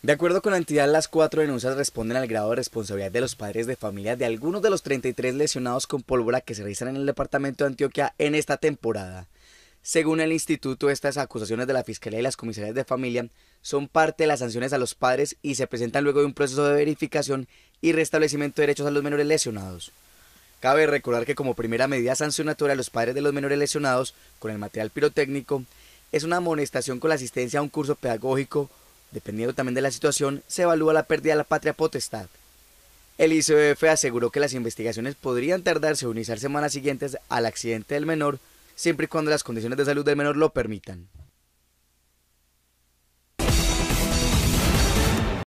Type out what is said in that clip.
De acuerdo con la entidad, las cuatro denuncias responden al grado de responsabilidad de los padres de familia de algunos de los 33 lesionados con pólvora que se realizan en el departamento de Antioquia en esta temporada. Según el instituto, estas acusaciones de la Fiscalía y las comisarías de familia son parte de las sanciones a los padres y se presentan luego de un proceso de verificación y restablecimiento de derechos a los menores lesionados. Cabe recordar que como primera medida sancionatoria a los padres de los menores lesionados con el material pirotécnico, es una amonestación con la asistencia a un curso pedagógico Dependiendo también de la situación, se evalúa la pérdida de la patria potestad. El ICBF aseguró que las investigaciones podrían tardarse a unizar semanas siguientes al accidente del menor, siempre y cuando las condiciones de salud del menor lo permitan.